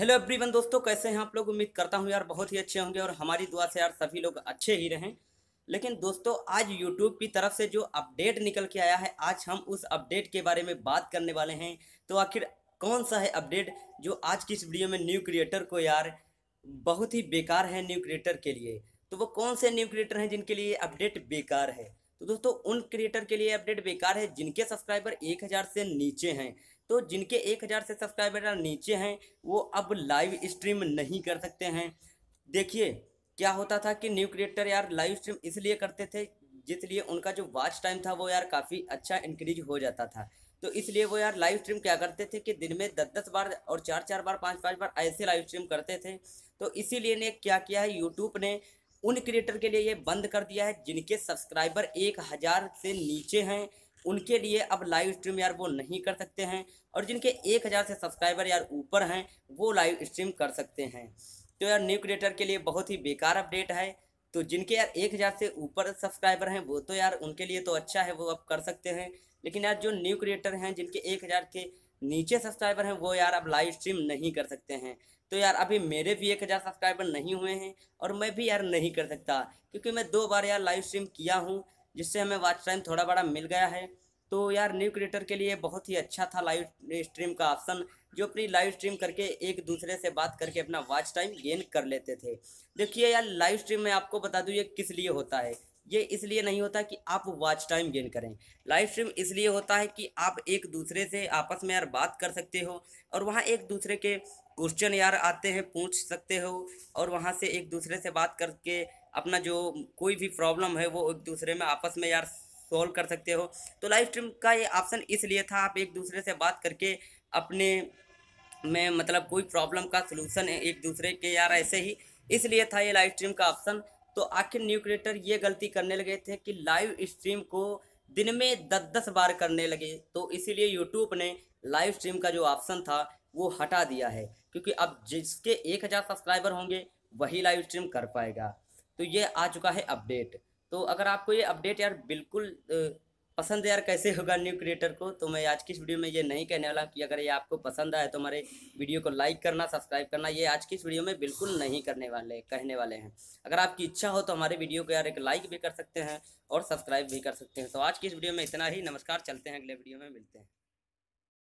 hello everyone दोस्तों कैसे हैं आप लोग उम्मीद करता हूं यार बहुत ही अच्छे होंगे और हमारी दुआ से यार सभी लोग अच्छे ही रहें लेकिन दोस्तों आज यूट्यूब की तरफ से जो अपडेट निकल के आया है आज हम उस अपडेट के बारे में बात करने वाले हैं तो आखिर कौन सा है अपडेट जो आज की इस वीडियो में न्यू क्रिएटर को यार बहुत ही बेकार है न्यू क्रिएटर के लिए तो वो कौन से न्यू क्रिएटर हैं जिनके लिए अपडेट बेकार है तो दोस्तों उन क्रिएटर के लिए अपडेट बेकार है जिनके सब्सक्राइबर एक हज़ार से नीचे हैं तो जिनके एक हज़ार से सब्सक्राइबर नीचे हैं वो अब लाइव स्ट्रीम नहीं कर सकते हैं देखिए क्या होता था कि न्यू क्रिएटर यार लाइव स्ट्रीम इसलिए करते थे जिसलिए उनका जो वॉच टाइम था वो यार काफ़ी अच्छा इंक्रीज हो जाता था तो इसलिए वो यार लाइव स्ट्रीम क्या करते थे कि दिन में दस दस बार और चार चार बार पाँच पाँच बार ऐसे लाइव स्ट्रीम करते थे तो इसीलिए ने क्या किया है यूट्यूब ने उन क्रिएटर के लिए ये बंद कर दिया है जिनके सब्सक्राइबर एक हज़ार से नीचे हैं उनके लिए अब लाइव स्ट्रीम यार वो नहीं कर सकते हैं और जिनके एक हज़ार से सब्सक्राइबर यार ऊपर हैं वो लाइव स्ट्रीम कर सकते हैं तो यार न्यू क्रिएटर के लिए बहुत ही बेकार अपडेट है तो जिनके यार एक हज़ार से ऊपर सब्सक्राइबर हैं वो तो यार उनके लिए तो अच्छा है वो अब कर सकते हैं लेकिन यार जो न्यू क्रिएटर हैं जिनके एक हज़ार के नीचे सब्सक्राइबर हैं वो यार अब लाइव स्ट्रीम नहीं कर सकते हैं तो यार अभी मेरे भी एक हज़ार सब्सक्राइबर नहीं हुए हैं और मैं भी यार नहीं कर सकता क्योंकि मैं दो बार यार लाइव स्ट्रीम किया हूँ जिससे हमें वॉच टाइम थोड़ा बड़ा मिल गया है तो यार न्यू क्रिएटर के लिए बहुत ही अच्छा था लाइव स्ट्रीम का ऑप्शन जो अपनी लाइव स्ट्रीम करके एक दूसरे से बात करके अपना वॉच टाइम गेन कर लेते थे देखिए यार लाइव स्ट्रीम में आपको बता दूँ ये किस लिए होता है ये इसलिए नहीं होता कि आप वॉच टाइम गेन करें लाइव स्ट्रीम इसलिए होता है कि आप एक दूसरे से आपस में यार बात कर सकते हो और वहाँ एक दूसरे के क्वेश्चन यार आते हैं पूछ सकते हो और वहाँ से एक दूसरे से बात करके अपना जो कोई भी प्रॉब्लम है वो एक दूसरे में आपस में यार सॉल्व कर सकते हो तो लाइव स्ट्रीम का ये ऑप्शन इसलिए था आप एक दूसरे से बात करके अपने में मतलब कोई प्रॉब्लम का सोल्यूशन एक दूसरे के यार ऐसे ही इसलिए था ये लाइव स्ट्रीम का ऑप्शन तो आखिर न्यू क्रिएटर ये गलती करने लगे थे कि लाइव स्ट्रीम को दिन में दस दस बार करने लगे तो इसीलिए यूट्यूब ने लाइव स्ट्रीम का जो ऑप्शन था वो हटा दिया है क्योंकि अब जिसके एक हज़ार सब्सक्राइबर होंगे वही लाइव स्ट्रीम कर पाएगा तो ये आ चुका है अपडेट तो अगर आपको ये अपडेट यार बिल्कुल पसंद यार कैसे होगा न्यू क्रिएटर को तो मैं आज की इस वीडियो में ये नहीं कहने वाला कि अगर ये आपको पसंद आए तो हमारे वीडियो को लाइक करना सब्सक्राइब करना ये आज की इस वीडियो में बिल्कुल नहीं करने वाले कहने वाले हैं अगर आपकी इच्छा हो तो हमारे वीडियो को यार एक लाइक भी कर सकते हैं और सब्सक्राइब भी कर सकते हैं तो आज की इस वीडियो में इतना ही नमस्कार चलते हैं अगले वीडियो में मिलते हैं